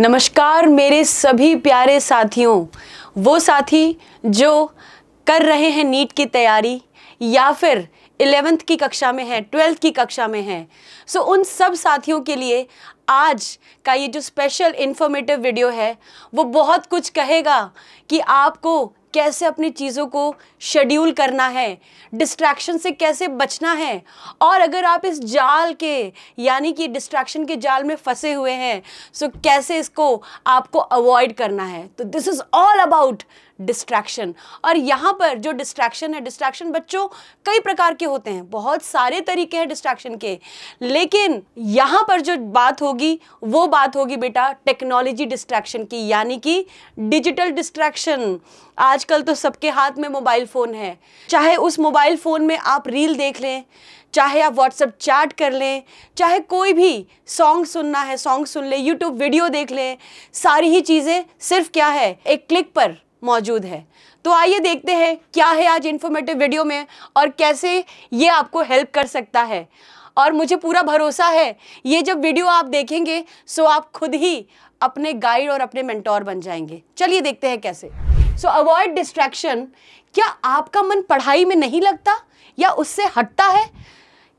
नमस्कार मेरे सभी प्यारे साथियों वो साथी जो कर रहे हैं नीट की तैयारी या फिर इलेवेंथ की कक्षा में है ट्वेल्थ की कक्षा में है सो उन सब साथियों के लिए आज का ये जो स्पेशल इन्फॉर्मेटिव वीडियो है वो बहुत कुछ कहेगा कि आपको कैसे अपनी चीज़ों को शेड्यूल करना है डिस्ट्रैक्शन से कैसे बचना है और अगर आप इस जाल के यानी कि डिस्ट्रैक्शन के जाल में फंसे हुए हैं सो कैसे इसको आपको अवॉइड करना है तो this is all about distraction और यहाँ पर जो डिस्ट्रैक्शन है डिस्ट्रैक्शन बच्चों कई प्रकार के होते हैं बहुत सारे तरीके हैं डिस्ट्रैक्शन के लेकिन यहाँ पर जो बात होगी वो बात होगी बेटा टेक्नोलॉजी डिस्ट्रैक्शन की यानी कि डिजिटल डिस्ट्रैक्शन आजकल तो सबके हाथ में मोबाइल फ़ोन है चाहे उस मोबाइल फ़ोन में आप रील देख लें चाहे आप व्हाट्सअप चैट कर लें चाहे कोई भी सॉन्ग सुनना है सॉन्ग सुन लें यूट्यूब वीडियो देख लें सारी ही चीज़ें सिर्फ क्या है एक क्लिक पर मौजूद है तो आइए देखते हैं क्या है आज इन्फॉर्मेटिव वीडियो में और कैसे ये आपको हेल्प कर सकता है और मुझे पूरा भरोसा है ये जब वीडियो आप देखेंगे सो आप खुद ही अपने गाइड और अपने मेंटोर बन जाएंगे चलिए देखते हैं कैसे सो अवॉइड डिस्ट्रैक्शन क्या आपका मन पढ़ाई में नहीं लगता या उससे हटता है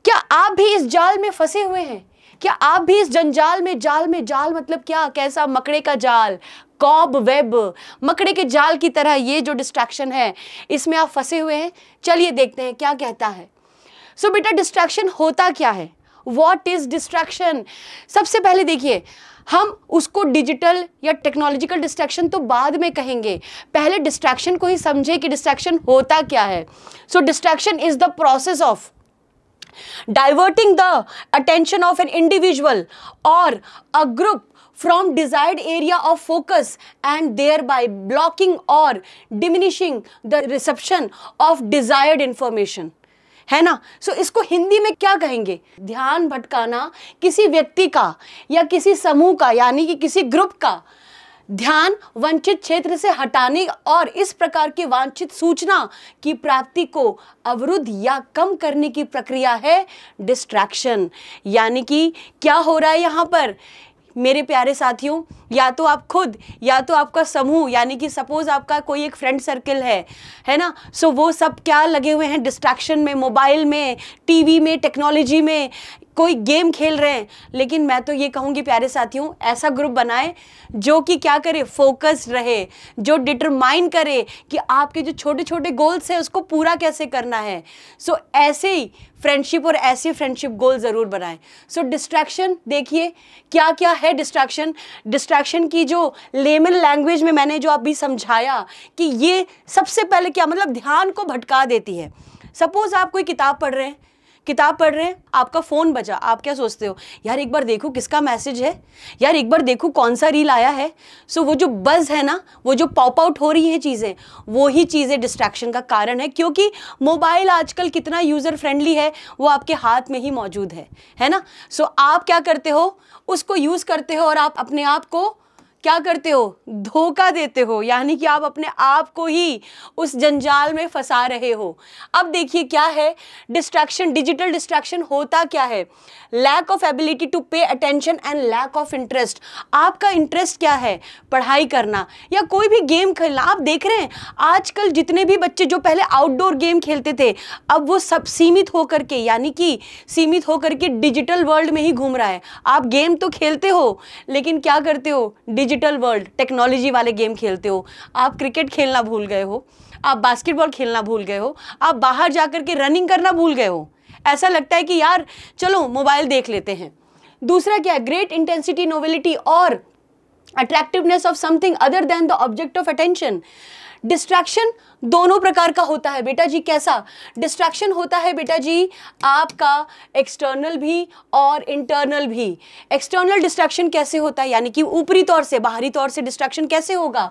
क्या आप भी इस जाल में फंसे हुए हैं क्या आप भी इस जंजाल में जाल में जाल मतलब क्या कैसा मकड़े का जाल कॉब वेब मकड़े के जाल की तरह ये जो डिस्ट्रैक्शन है इसमें आप फंसे हुए हैं चलिए देखते हैं क्या कहता है सो so, बेटा डिस्ट्रैक्शन होता क्या है वॉट इज डिस्ट्रैक्शन सबसे पहले देखिए हम उसको डिजिटल या टेक्नोलॉजिकल डिस्ट्रैक्शन तो बाद में कहेंगे पहले डिस्ट्रैक्शन को ही समझे कि डिस्ट्रैक्शन होता क्या है so distraction is the process of diverting the attention of an individual और a group from desired area of focus and thereby blocking or diminishing the reception of desired information है ना सो so, इसको हिंदी में क्या कहेंगे ध्यान भटकाना किसी व्यक्ति का या किसी समूह का यानी कि किसी ग्रुप का ध्यान वंचित क्षेत्र से हटाने और इस प्रकार की वांछित सूचना की प्राप्ति को अवरुद्ध या कम करने की प्रक्रिया है डिस्ट्रैक्शन यानी कि क्या हो रहा है यहाँ पर मेरे प्यारे साथियों या तो आप खुद या तो आपका समूह यानी कि सपोज आपका कोई एक फ्रेंड सर्कल है है ना सो so, वो सब क्या लगे हुए हैं डिस्ट्रैक्शन में मोबाइल में टीवी में टेक्नोलॉजी में कोई गेम खेल रहे हैं लेकिन मैं तो ये कहूँगी प्यारे साथियों ऐसा ग्रुप बनाए जो कि क्या करे फोकस्ड रहे जो डिटरमाइन करे कि आपके जो छोटे छोटे गोल्स हैं उसको पूरा कैसे करना है सो so, ऐसे ही फ्रेंडशिप और ऐसे फ्रेंडशिप गोल ज़रूर बनाएं सो डिस्ट्रैक्शन देखिए क्या क्या है डिस्ट्रैक्शन डिस्ट्रैक्शन की जो लेमन लैंग्वेज में मैंने जो अभी समझाया कि ये सबसे पहले क्या मतलब ध्यान को भटका देती है सपोज़ आप कोई किताब पढ़ रहे हैं किताब पढ़ रहे हैं आपका फ़ोन बजा आप क्या सोचते हो यार एक बार देखो किसका मैसेज है यार एक बार देखो कौन सा रील आया है सो so, वो जो बज़ है ना वो जो पॉप आउट हो रही हैं चीज़ें वो ही चीज़ें डिस्ट्रैक्शन का कारण है क्योंकि मोबाइल आजकल कितना यूज़र फ्रेंडली है वो आपके हाथ में ही मौजूद है है ना सो so, आप क्या करते हो उसको यूज़ करते हो और आप अपने आप को क्या करते हो धोखा देते हो यानी कि आप अपने आप को ही उस जंजाल में फंसा रहे हो अब देखिए क्या है डिस्ट्रैक्शन डिजिटल डिस्ट्रैक्शन होता क्या है lack of ability to pay attention and lack of interest आपका इंटरेस्ट क्या है पढ़ाई करना या कोई भी गेम खेलना आप देख रहे हैं आजकल जितने भी बच्चे जो पहले आउटडोर गेम खेलते थे अब वो सब सीमित होकर के यानी कि सीमित होकर के डिजिटल वर्ल्ड में ही घूम रहा है आप गेम तो खेलते हो लेकिन क्या करते हो डिजिटल डिजिटल वर्ल्ड टेक्नोलॉजी वाले गेम खेलते हो आप क्रिकेट खेलना भूल गए हो आप बास्केटबॉल खेलना भूल गए हो आप बाहर जा के रनिंग करना भूल गए हो ऐसा लगता है कि यार चलो मोबाइल देख लेते हैं दूसरा क्या है ग्रेट इंटेंसिटी नोवेलिटी और attractiveness of something other than the object of attention distraction दोनों प्रकार का होता है बेटा जी कैसा डिस्ट्रैक्शन होता है बेटा जी आपका एक्सटर्नल भी और इंटरनल भी एक्सटर्नल डिस्ट्रैक्शन कैसे होता है यानी कि ऊपरी तौर से बाहरी तौर से डिस्ट्रैक्शन कैसे होगा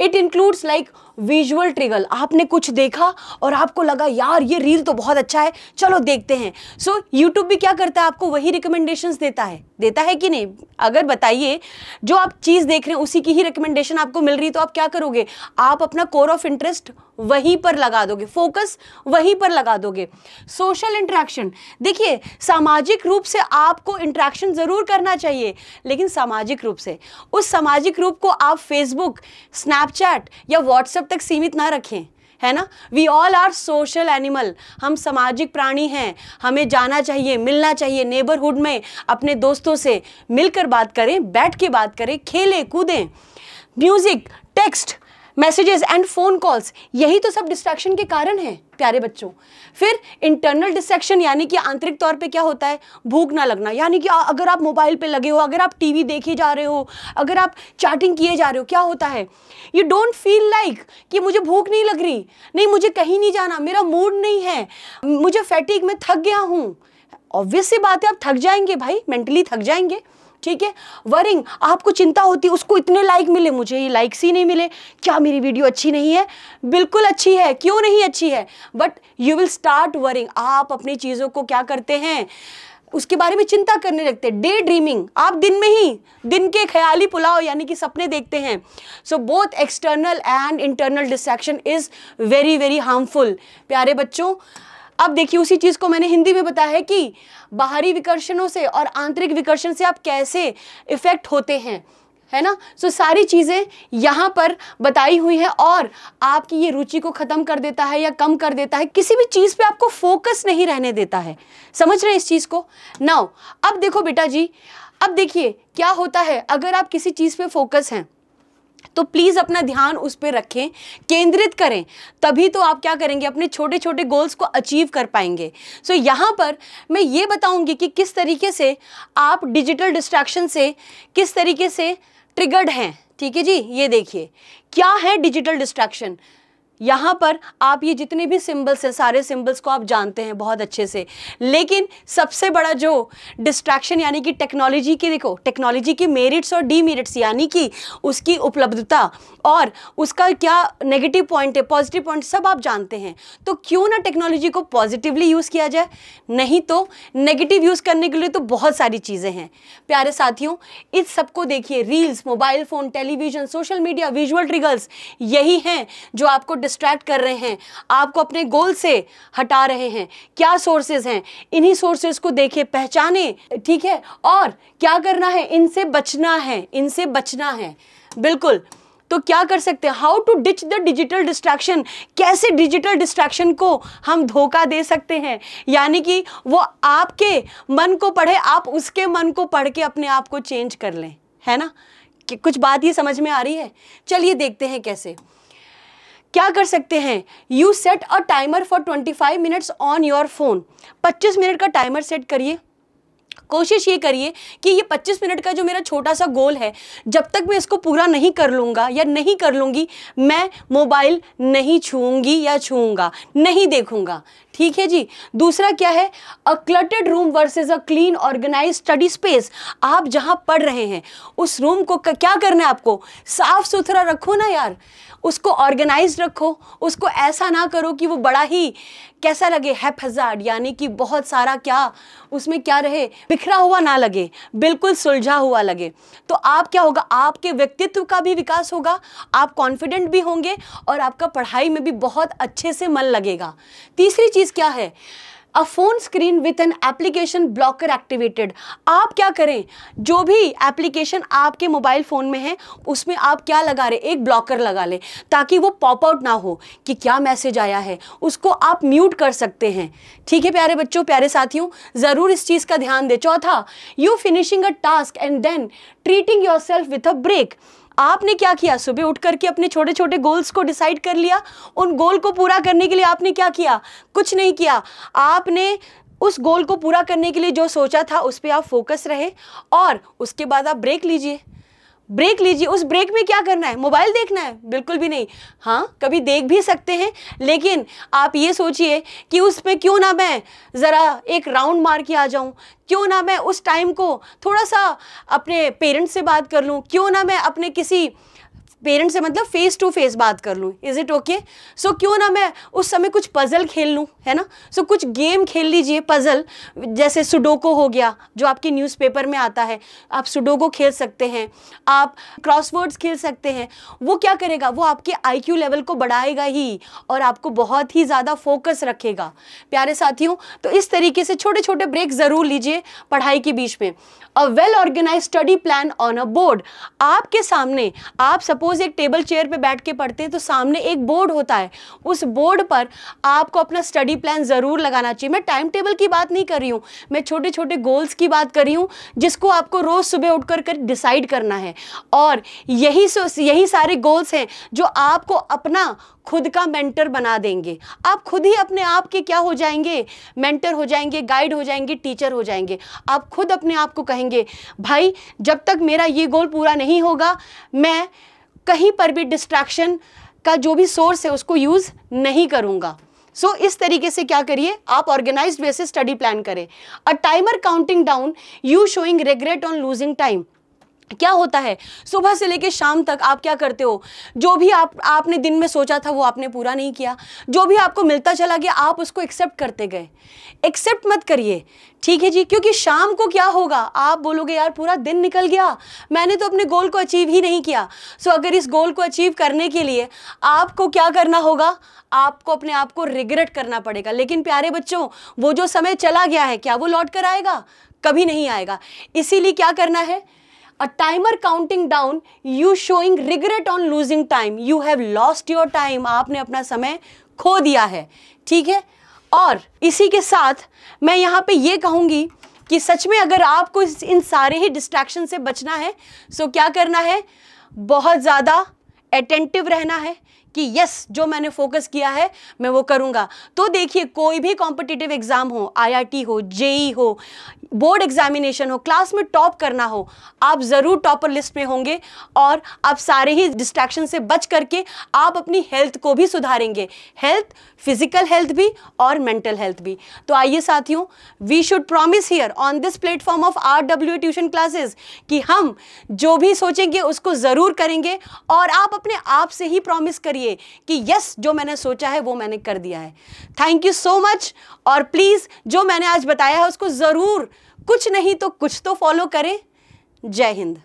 it includes like visual trigger आपने कुछ देखा और आपको लगा यार ये रील तो बहुत अच्छा है चलो देखते हैं सो so, यूट्यूब भी क्या करता है आपको वही रिकमेंडेशंस देता है देता है कि नहीं अगर बताइए जो आप चीज़ देख रहे हैं उसी की ही रिकमेंडेशन आपको मिल रही है तो आप क्या करोगे आप अपना कोर ऑफ इंटरेस्ट वहीं पर लगा दोगे फोकस वहीं पर लगा दोगे सोशल इंट्रैक्शन देखिए सामाजिक रूप से आपको इंट्रैक्शन ज़रूर करना चाहिए लेकिन सामाजिक रूप से उस सामाजिक रूप को आप फेसबुक स्नैपचैट या व्हाट्सएप तक सीमित ना रखें है ना we all are social animal हम सामाजिक प्राणी हैं हमें जाना चाहिए मिलना चाहिए नेबरहुड में अपने दोस्तों से मिलकर बात करें बैठ के बात करें खेलें कूदें music text messages and phone calls यही तो सब डिस्ट्रैक्शन के कारण हैं प्यारे बच्चों फिर इंटरनल डिस्ट्रैक्शन यानी कि आंतरिक तौर पे क्या होता है भूख ना लगना यानी कि अगर आप मोबाइल पे लगे हो अगर आप टीवी देखे जा रहे हो अगर आप चैटिंग किए जा रहे हो क्या होता है यू डोंट फील लाइक कि मुझे भूख नहीं लग रही नहीं मुझे कहीं नहीं जाना मेरा मूड नहीं है मुझे फैटिक मैं थक गया हूँ ऑब्वियस सी बात है आप थक जाएंगे भाई मेंटली थक जाएंगे ठीक है वरिंग आपको चिंता होती उसको इतने लाइक मिले मुझे ये लाइक्स ही नहीं मिले क्या मेरी वीडियो अच्छी नहीं है बिल्कुल अच्छी है क्यों नहीं अच्छी है but you will start worrying आप अपनी चीज़ों को क्या करते हैं उसके बारे में चिंता करने लगते हैं डे ड्रीमिंग आप दिन में ही दिन के ख्याली पुलाव यानी कि सपने देखते हैं so both external and internal distraction is very very harmful प्यारे बच्चों अब देखिए उसी चीज़ को मैंने हिंदी में बताया है कि बाहरी विकर्षणों से और आंतरिक विकर्षण से आप कैसे इफ़ेक्ट होते हैं है ना सो so, सारी चीज़ें यहाँ पर बताई हुई है और आपकी ये रुचि को ख़त्म कर देता है या कम कर देता है किसी भी चीज़ पे आपको फोकस नहीं रहने देता है समझ रहे हैं इस चीज़ को नाउ अब देखो बेटा जी अब देखिए क्या होता है अगर आप किसी चीज़ पे फोकस हैं तो प्लीज़ अपना ध्यान उस पर रखें केंद्रित करें तभी तो आप क्या करेंगे अपने छोटे छोटे गोल्स को अचीव कर पाएंगे सो so, यहाँ पर मैं ये बताऊँगी कि किस तरीके से आप डिजिटल डिस्ट्रैक्शन से किस तरीके से ट्रिगर्ड हैं ठीक है जी ये देखिए क्या है डिजिटल डिस्ट्रैक्शन यहाँ पर आप ये जितने भी सिंबल्स हैं सारे सिंबल्स को आप जानते हैं बहुत अच्छे से लेकिन सबसे बड़ा जो डिस्ट्रैक्शन यानी कि टेक्नोलॉजी के देखो टेक्नोलॉजी की मेरिट्स और डीमेरिट्स यानी कि उसकी उपलब्धता और उसका क्या नेगेटिव पॉइंट है पॉजिटिव पॉइंट सब आप जानते हैं तो क्यों ना टेक्नोलॉजी को पॉजिटिवली यूज़ किया जाए नहीं तो नेगेटिव यूज़ करने के लिए तो बहुत सारी चीज़ें हैं प्यारे साथियों इस सबको देखिए reels mobile phone television social media visual triggers यही हैं जो आपको डिस्ट्रैक्ट कर रहे हैं आपको अपने गोल से हटा रहे हैं क्या सोर्सेज हैं इन्हीं सोर्सेज को देखें पहचाने ठीक है और क्या करना है इनसे बचना है इनसे बचना है बिल्कुल तो क्या कर सकते हैं how to ditch the digital distraction कैसे डिजिटल डिस्ट्रैक्शन को हम धोखा दे सकते हैं यानी कि वो आपके मन को पढ़े आप उसके मन को पढ़ के अपने आप को चेंज कर लें है ना कि कुछ बात ये समझ में आ रही है चलिए देखते हैं कैसे क्या कर सकते हैं you set a timer for 25 minutes on your phone 25 minute का टाइमर सेट करिए कोशिश ये करिए कि ये 25 मिनट का जो मेरा छोटा सा गोल है जब तक मैं इसको पूरा नहीं कर लूँगा या नहीं कर लूँगी मैं मोबाइल नहीं छूँगी या छूँगा नहीं देखूँगा ठीक है जी दूसरा क्या है a cluttered room versus a clean organise study space आप जहाँ पढ़ रहे हैं उस रूम को क्या करना है आपको साफ़ सुथरा रखो ना यार उसको ऑर्गेनाइज रखो उसको ऐसा ना करो कि वो बड़ा ही कैसा लगे फजाड यानी कि बहुत सारा क्या उसमें क्या रहे बिखरा हुआ ना लगे बिल्कुल सुलझा हुआ लगे तो आप क्या होगा आपके व्यक्तित्व का भी विकास होगा आप कॉन्फिडेंट भी होंगे और आपका पढ़ाई में भी बहुत अच्छे से मन लगेगा तीसरी चीज़ क्या है a phone screen with an application blocker activated आप क्या करें जो भी एप्लीकेशन आपके मोबाइल फ़ोन में है उसमें आप क्या लगा रहे एक ब्लॉकर लगा लें ताकि वो पॉप आउट ना हो कि क्या मैसेज आया है उसको आप म्यूट कर सकते हैं ठीक है प्यारे बच्चों प्यारे साथियों ज़रूर इस चीज़ का ध्यान दे चौथा you finishing a task and then treating yourself with a break आपने क्या किया सुबह उठ करके अपने छोटे छोटे गोल्स को डिसाइड कर लिया उन गोल को पूरा करने के लिए आपने क्या किया कुछ नहीं किया आपने उस गोल को पूरा करने के लिए जो सोचा था उस पर आप फोकस रहे और उसके बाद आप ब्रेक लीजिए ब्रेक लीजिए उस ब्रेक में क्या करना है मोबाइल देखना है बिल्कुल भी नहीं हाँ कभी देख भी सकते हैं लेकिन आप ये सोचिए कि उसमें क्यों ना मैं ज़रा एक राउंड मार के आ जाऊँ क्यों ना मैं उस टाइम को थोड़ा सा अपने पेरेंट्स से बात कर लूँ क्यों ना मैं अपने किसी पेरेंट्स से मतलब फेस टू फेस बात कर लूँ इज़ इट ओके सो क्यों ना मैं उस समय कुछ पज़ल खेल लूँ है ना सो so, कुछ गेम खेल लीजिए पज़ल जैसे सुडोको हो गया जो आपके न्यूज़पेपर में आता है आप सुडोको खेल सकते हैं आप क्रॉसवर्ड्स खेल सकते हैं वो क्या करेगा वो आपके आई लेवल को बढ़ाएगा ही और आपको बहुत ही ज़्यादा फोकस रखेगा प्यारे साथियों तो इस तरीके से छोटे छोटे ब्रेक ज़रूर लीजिए पढ़ाई के बीच में a well organise study plan on a board आपके सामने आप सपोज सपोज एक टेबल चेयर पे बैठ के पढ़ते हैं तो सामने एक बोर्ड होता है उस बोर्ड पर आपको अपना स्टडी प्लान ज़रूर लगाना चाहिए मैं टाइम टेबल की बात नहीं कर रही हूँ मैं छोटे छोटे गोल्स की बात कर रही हूँ जिसको आपको रोज़ सुबह उठ कर डिसाइड करना है और यही यही सारे गोल्स हैं जो आपको अपना खुद का मेंटर बना देंगे आप खुद ही अपने आप के क्या हो जाएंगे मेंटर हो जाएंगे गाइड हो जाएंगे टीचर हो जाएंगे आप खुद अपने आप को कहेंगे भाई जब तक मेरा ये गोल पूरा नहीं होगा मैं कहीं पर भी डिस्ट्रैक्शन का जो भी सोर्स है उसको यूज़ नहीं करूँगा सो so, इस तरीके से क्या करिए आप ऑर्गेनाइज्ड वे से स्टडी प्लान करें a timer counting down you showing regret on losing time क्या होता है सुबह से लेकर शाम तक आप क्या करते हो जो भी आप आपने दिन में सोचा था वो आपने पूरा नहीं किया जो भी आपको मिलता चला गया आप उसको एक्सेप्ट करते गए एक्सेप्ट मत करिए ठीक है जी क्योंकि शाम को क्या होगा आप बोलोगे यार पूरा दिन निकल गया मैंने तो अपने गोल को अचीव ही नहीं किया सो अगर इस गोल को अचीव करने के लिए आपको क्या करना होगा आपको अपने आप को रिग्रेट करना पड़ेगा लेकिन प्यारे बच्चों वो जो समय चला गया है क्या वो लौट कर आएगा कभी नहीं आएगा इसीलिए क्या करना है a timer counting down you showing regret on losing time you have lost your time आपने अपना समय खो दिया है ठीक है और इसी के साथ मैं यहाँ पे ये कहूँगी कि सच में अगर आपको इन सारे ही distraction से बचना है सो क्या करना है बहुत ज़्यादा अटेंटिव रहना है कि यस जो मैंने फोकस किया है मैं वो करूँगा तो देखिए कोई भी कॉम्पिटिटिव एग्ज़ाम हो आईआईटी हो जेई e हो बोर्ड एग्जामिनेशन हो क्लास में टॉप करना हो आप ज़रूर टॉपर लिस्ट में होंगे और आप सारे ही डिस्ट्रैक्शन से बच करके आप अपनी हेल्थ को भी सुधारेंगे हेल्थ फिजिकल हेल्थ भी और मेंटल हेल्थ भी तो आइए साथियों we should promise here on this platform of R W tuition classes कि हम जो भी सोचेंगे उसको ज़रूर करेंगे और आप अपने आप से ही प्रॉमिस करिए कि यस जो मैंने सोचा है वो मैंने कर दिया है थैंक यू सो मच और प्लीज़ जो मैंने आज बताया है उसको ज़रूर कुछ नहीं तो कुछ तो फॉलो करें जय हिंद